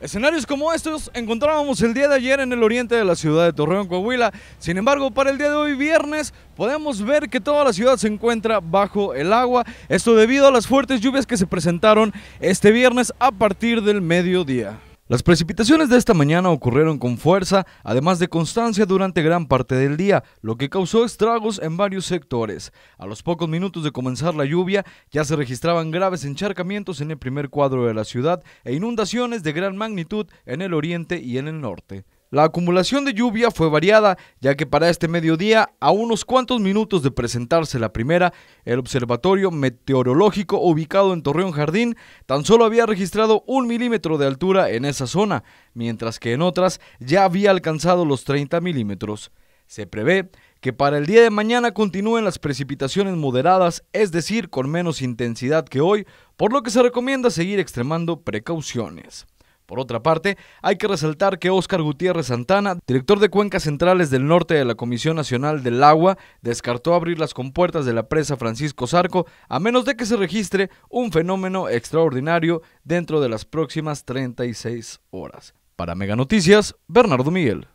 Escenarios como estos encontrábamos el día de ayer en el oriente de la ciudad de Torreón, Coahuila. Sin embargo, para el día de hoy, viernes, podemos ver que toda la ciudad se encuentra bajo el agua. Esto debido a las fuertes lluvias que se presentaron este viernes a partir del mediodía. Las precipitaciones de esta mañana ocurrieron con fuerza, además de constancia durante gran parte del día, lo que causó estragos en varios sectores. A los pocos minutos de comenzar la lluvia, ya se registraban graves encharcamientos en el primer cuadro de la ciudad e inundaciones de gran magnitud en el oriente y en el norte. La acumulación de lluvia fue variada, ya que para este mediodía, a unos cuantos minutos de presentarse la primera, el observatorio meteorológico ubicado en Torreón Jardín tan solo había registrado un milímetro de altura en esa zona, mientras que en otras ya había alcanzado los 30 milímetros. Se prevé que para el día de mañana continúen las precipitaciones moderadas, es decir, con menos intensidad que hoy, por lo que se recomienda seguir extremando precauciones. Por otra parte, hay que resaltar que Óscar Gutiérrez Santana, director de Cuencas Centrales del Norte de la Comisión Nacional del Agua, descartó abrir las compuertas de la presa Francisco Zarco a menos de que se registre un fenómeno extraordinario dentro de las próximas 36 horas. Para Mega Noticias, Bernardo Miguel.